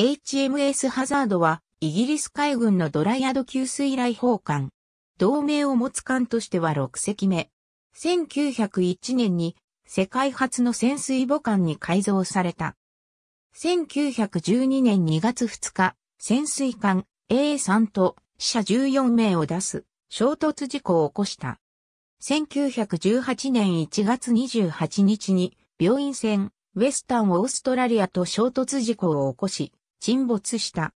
HMS ハザードは、イギリス海軍のドライアド給水雷砲艦。同盟を持つ艦としては6隻目。1901年に、世界初の潜水母艦に改造された。1912年2月2日、潜水艦 A3 と死者14名を出す衝突事故を起こした。1918年1月28日に病院船ウェスタンオーストラリアと衝突事故を起こし、沈没した。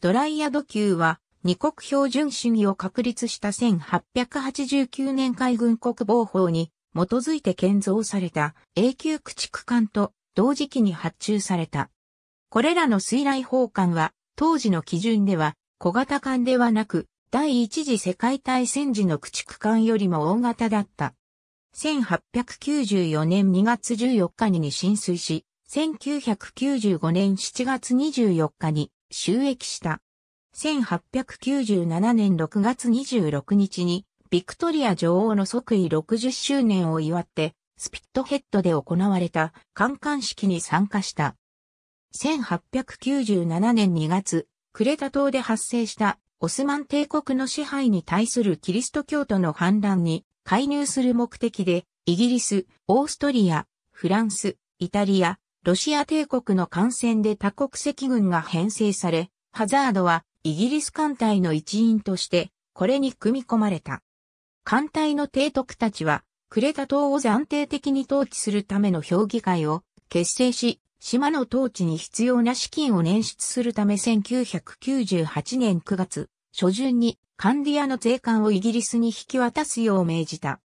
ドライヤド級は、二国標準主義を確立した1889年海軍国防法に基づいて建造された永久駆逐艦と同時期に発注された。これらの水雷砲艦は当時の基準では小型艦ではなく第一次世界大戦時の駆逐艦よりも大型だった。1894年2月14日に浸水し、1995年7月24日に収益した。1897年6月26日に、ビクトリア女王の即位60周年を祝って、スピットヘッドで行われた観艦式に参加した。1897年2月、クレタ島で発生したオスマン帝国の支配に対するキリスト教徒の反乱に介入する目的で、イギリス、オーストリア、フランス、イタリア、ロシア帝国の艦船で多国籍軍が編成され、ハザードはイギリス艦隊の一員として、これに組み込まれた。艦隊の提督たちは、クレタ島を暫定的に統治するための評議会を結成し、島の統治に必要な資金を捻出するため1998年9月、初旬にカンディアの税関をイギリスに引き渡すよう命じた。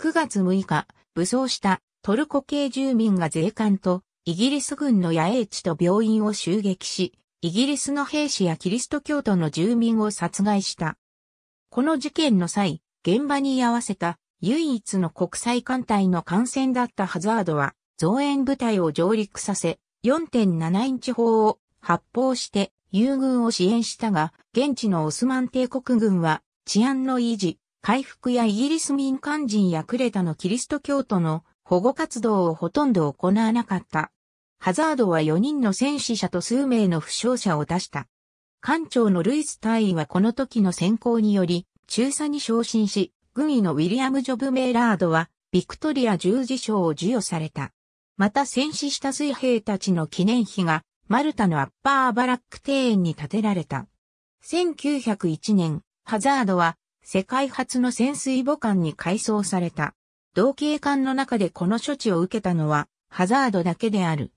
9月6日、武装したトルコ系住民が税関とイギリス軍の野営地と病院を襲撃し、イギリスの兵士やキリスト教徒の住民を殺害した。この事件の際、現場に居合わせた唯一の国際艦隊の艦船だったハザードは、増援部隊を上陸させ、4.7インチ砲を発砲して友軍を支援したが、現地のオスマン帝国軍は治安の維持、回復やイギリス民間人やクレタのキリスト教徒の保護活動をほとんど行わなかった。ハザードは4人の戦死者と数名の負傷者を出した。艦長のルイス隊員はこの時の選考により、中佐に昇進し、軍医のウィリアム・ジョブ・メイラードは、ビクトリア十字章を授与された。また戦死した水兵たちの記念碑が、マルタのアッパーバラック庭園に建てられた。1901年、ハザードは、世界初の潜水母艦に改装された。同警官の中でこの処置を受けたのは、ハザードだけである。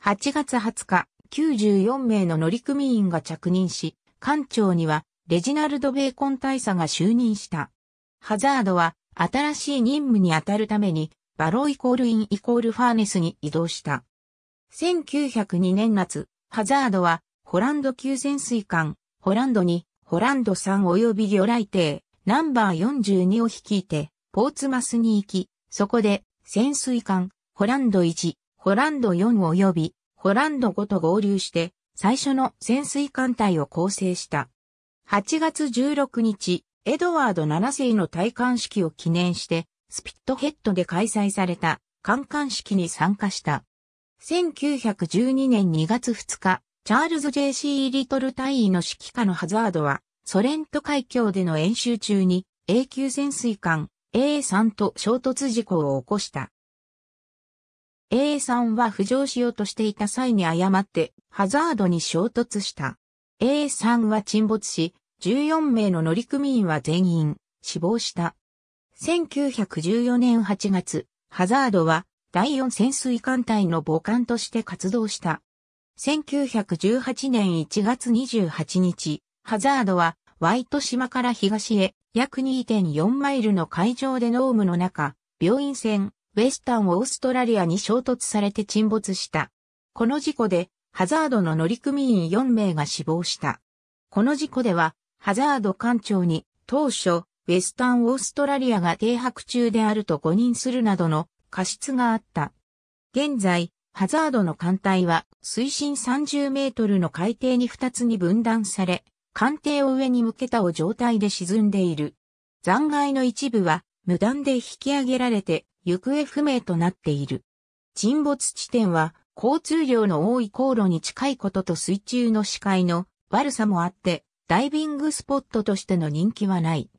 8月20日、94名の乗組員が着任し、艦長には、レジナルド・ベーコン大佐が就任した。ハザードは、新しい任務に当たるために、バローイコールインイコールファーネスに移動した。1902年夏、ハザードは、ホランド級潜水艦、ホランドに、ホランド3及び魚雷艇、ナンバー42を率いて、ポーツマスに行き、そこで潜水艦、ホランド1、ホランド4及び、ホランド5と合流して、最初の潜水艦隊を構成した。8月16日、エドワード7世の戴冠式を記念して、スピットヘッドで開催された、観艦式に参加した。1912年2月2日、チャールズ・ J.C. リトル大員の指揮下のハザードは、ソレント海峡での演習中に、永久潜水艦、A さんと衝突事故を起こした。A さんは浮上しようとしていた際に誤ってハザードに衝突した。A さんは沈没し、14名の乗組員は全員死亡した。1914年8月、ハザードは第4潜水艦隊の母艦として活動した。1918年1月28日、ハザードはワイト島から東へ約2.4マイルの海上で濃霧の中、病院船、ウェスタンオーストラリアに衝突されて沈没した。この事故で、ハザードの乗組員4名が死亡した。この事故では、ハザード艦長に、当初、ウェスタンオーストラリアが停泊中であると誤認するなどの過失があった。現在、ハザードの艦隊は水深30メートルの海底に2つに分断され、艦艇を上に向けたを状態で沈んでいる。残骸の一部は無断で引き上げられて行方不明となっている。沈没地点は交通量の多い航路に近いことと水中の視界の悪さもあってダイビングスポットとしての人気はない。